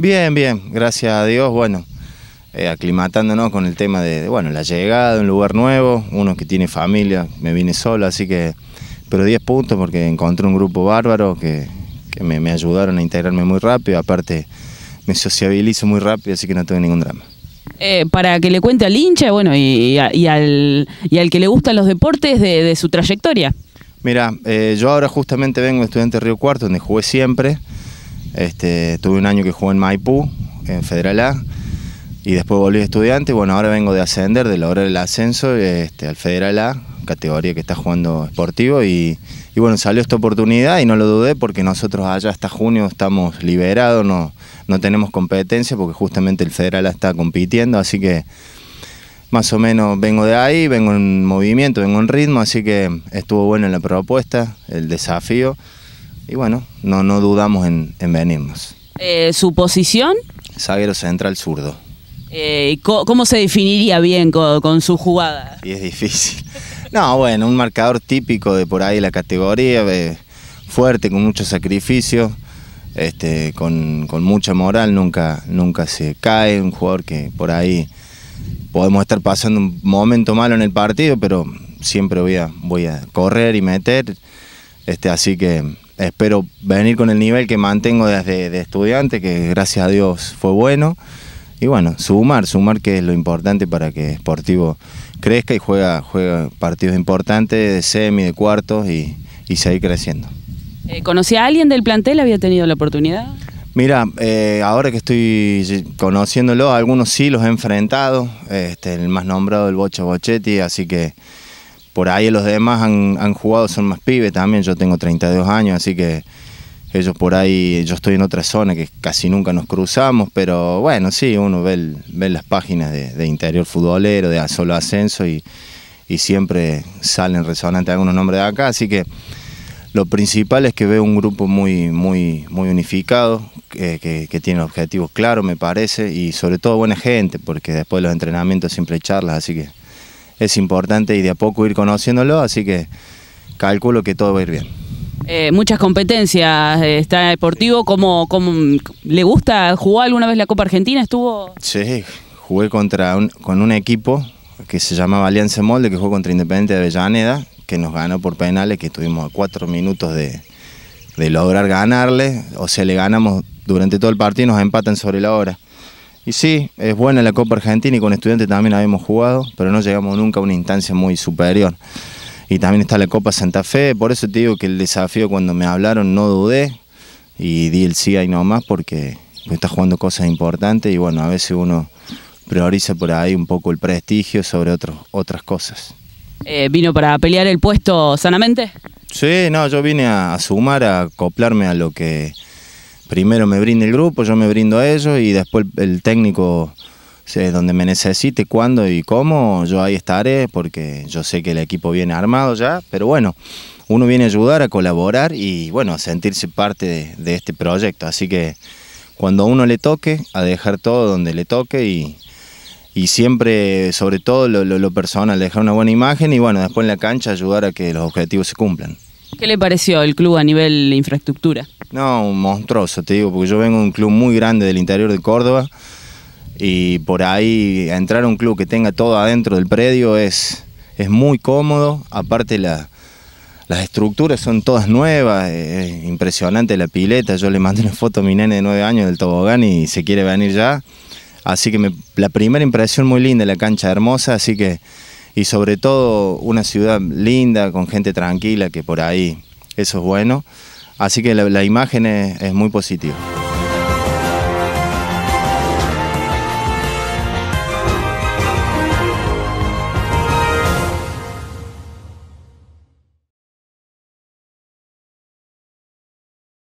Bien, bien, gracias a Dios, bueno, eh, aclimatándonos con el tema de, bueno, la llegada, un lugar nuevo, uno que tiene familia, me vine solo, así que, pero 10 puntos porque encontré un grupo bárbaro que, me, ayudaron a integrarme muy rápido, aparte me sociabilizo muy rápido, así que no tuve ningún drama. Eh, para que le cuente al hincha bueno, y, al, y al que le gustan los deportes de, su trayectoria. Mira, eh, yo ahora justamente vengo de Estudiante Río Cuarto, donde jugué siempre. Este, tuve un año que jugué en Maipú, en Federal A, y después volví estudiante y Bueno, ahora vengo de ascender, de lograr el ascenso este, al Federal A, categoría que está jugando esportivo, Y, bueno, salió esta oportunidad y no lo dudé porque nosotros allá hasta junio estamos liberados, no, no tenemos competencia porque justamente el Federal A está compitiendo, así que más o menos vengo de ahí, vengo en movimiento, vengo en ritmo, así que estuvo bueno la propuesta, el desafío y bueno, no, no dudamos en, venirnos. Eh, ¿Su posición? Zaguero central zurdo. Eh, ¿Cómo se definiría bien con, su jugada? Y es difícil. No, bueno, un marcador típico de por ahí la categoría, eh, fuerte, con mucho sacrificio, este, con, mucha moral, nunca, nunca se cae, un jugador que por ahí podemos estar pasando un momento malo en el partido, pero siempre voy a, voy a correr y meter, este, así que espero venir con el nivel que mantengo desde de estudiante, que gracias a Dios fue bueno. Y bueno, sumar, sumar que es lo importante para que Sportivo crezca y juega, juega partidos importantes de semi, de cuartos y, seguir creciendo. Eh, a alguien del plantel? ¿Había tenido la oportunidad? Mira, eh, ahora que estoy conociéndolo, algunos sí los he enfrentado, este, el más nombrado, el Bocho Bochetti, así que por ahí los demás han, jugado, son más pibes también, yo tengo 32 años, así que ellos por ahí, yo estoy en otra zona que casi nunca nos cruzamos, pero bueno, sí, uno ve, las páginas de, interior futbolero, de solo ascenso y, siempre salen resonantes algunos nombres de acá, así que lo principal es que veo un grupo muy, muy, unificado, que, que tiene objetivos claros, me parece, y sobre todo buena gente, porque después de los entrenamientos siempre hay charlas, así que es importante y de a poco ir conociéndolo, así que calculo que todo va a ir bien. Eh, muchas competencias, eh, está deportivo, como ¿cómo, le gusta? jugar alguna vez la Copa Argentina? ¿Estuvo? Sí, jugué contra un, con un equipo que se llamaba Alianza Molde, que jugó contra Independiente de Avellaneda, que nos ganó por penales, que estuvimos a cuatro minutos de, de lograr ganarle, o sea, le ganamos durante todo el partido y nos empatan sobre la hora. Y sí, es buena la Copa Argentina y con estudiantes también habíamos jugado, pero no llegamos nunca a una instancia muy superior. Y también está la Copa Santa Fe, por eso te digo que el desafío cuando me hablaron no dudé y di el sí ahí nomás porque está jugando cosas importantes y bueno, a veces uno prioriza por ahí un poco el prestigio sobre otras cosas. Eh, ¿Vino para pelear el puesto sanamente? Sí, no, yo vine a sumar, a acoplarme a lo que primero me brinde el grupo, yo me brindo a ellos y después el técnico eh, donde me necesite, cuándo y cómo, yo ahí estaré porque yo sé que el equipo viene armado ya, pero bueno, uno viene a ayudar, a colaborar y bueno, a sentirse parte de, este proyecto. Así que cuando a uno le toque, a dejar todo donde le toque y, siempre, sobre todo lo, personal, dejar una buena imagen y bueno, después en la cancha ayudar a que los objetivos se cumplan. ¿Qué le pareció el club a nivel infraestructura? No, monstruoso, te digo, porque yo vengo de un club muy grande del interior de Córdoba y por ahí entrar a un club que tenga todo adentro del predio es, muy cómodo, aparte las estructuras son todas nuevas, es impresionante la pileta, yo le mandé una foto a mi nene de 9 años del tobogán y se quiere venir ya, así que la primera impresión muy linda, la cancha hermosa, así que, y sobre todo una ciudad linda, con gente tranquila, que por ahí eso es bueno. Así que la, imagen es muy positiva.